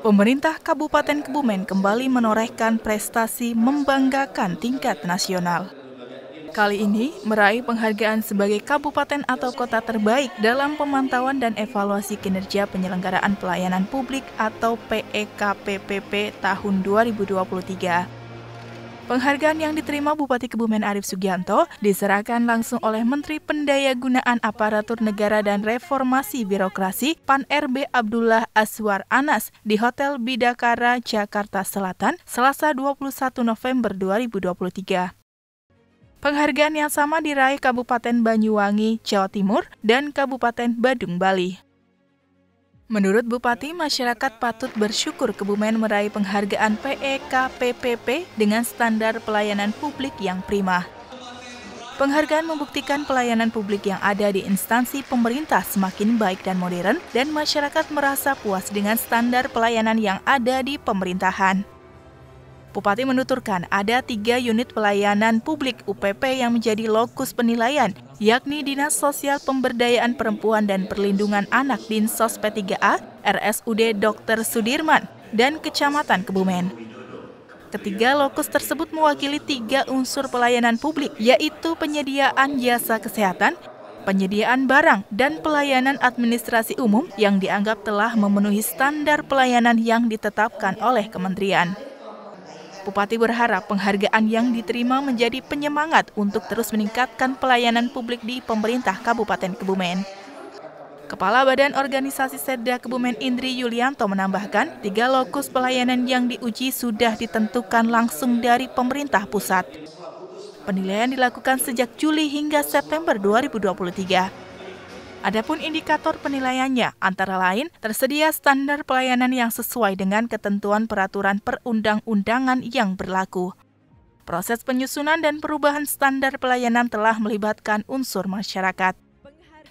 Pemerintah Kabupaten Kebumen kembali menorehkan prestasi membanggakan tingkat nasional. Kali ini meraih penghargaan sebagai kabupaten atau kota terbaik dalam pemantauan dan evaluasi kinerja penyelenggaraan pelayanan publik atau PEKPPP e tahun 2023. Penghargaan yang diterima Bupati Kebumen Arif Sugianto diserahkan langsung oleh Menteri Pendayagunaan Aparatur Negara dan Reformasi Birokrasi Pan RB Abdullah Aswar Anas di Hotel Bidakara, Jakarta Selatan, Selasa 21 November 2023. Penghargaan yang sama diraih Kabupaten Banyuwangi, Jawa Timur, dan Kabupaten Badung, Bali. Menurut Bupati, masyarakat patut bersyukur Kebumen meraih penghargaan PEKPPP e dengan standar pelayanan publik yang prima. Penghargaan membuktikan pelayanan publik yang ada di instansi pemerintah semakin baik dan modern, dan masyarakat merasa puas dengan standar pelayanan yang ada di pemerintahan. Bupati menuturkan ada tiga unit pelayanan publik UPP yang menjadi lokus penilaian, yakni Dinas Sosial Pemberdayaan Perempuan dan Perlindungan Anak Dinsos P3A, RSUD Dr. Sudirman, dan Kecamatan Kebumen. Ketiga lokus tersebut mewakili tiga unsur pelayanan publik, yaitu penyediaan jasa kesehatan, penyediaan barang, dan pelayanan administrasi umum yang dianggap telah memenuhi standar pelayanan yang ditetapkan oleh kementerian. Bupati berharap penghargaan yang diterima menjadi penyemangat untuk terus meningkatkan pelayanan publik di pemerintah Kabupaten Kebumen. Kepala Badan Organisasi Serda Kebumen Indri Yulianto menambahkan, tiga lokus pelayanan yang diuji sudah ditentukan langsung dari pemerintah pusat. Penilaian dilakukan sejak Juli hingga September 2023. Adapun indikator penilaiannya antara lain tersedia standar pelayanan yang sesuai dengan ketentuan peraturan perundang-undangan yang berlaku. Proses penyusunan dan perubahan standar pelayanan telah melibatkan unsur masyarakat.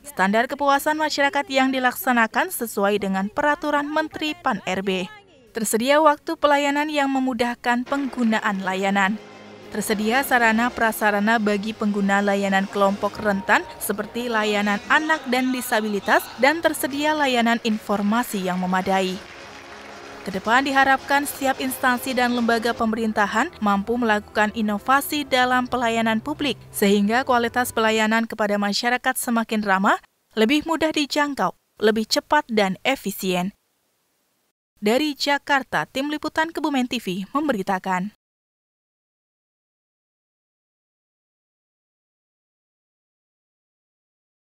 Standar kepuasan masyarakat yang dilaksanakan sesuai dengan peraturan Menteri Pan-RB. Tersedia waktu pelayanan yang memudahkan penggunaan layanan. Tersedia sarana prasarana bagi pengguna layanan kelompok rentan seperti layanan anak dan disabilitas dan tersedia layanan informasi yang memadai. Kedepan diharapkan setiap instansi dan lembaga pemerintahan mampu melakukan inovasi dalam pelayanan publik, sehingga kualitas pelayanan kepada masyarakat semakin ramah, lebih mudah dijangkau, lebih cepat dan efisien. Dari Jakarta, Tim Liputan Kebumen TV memberitakan.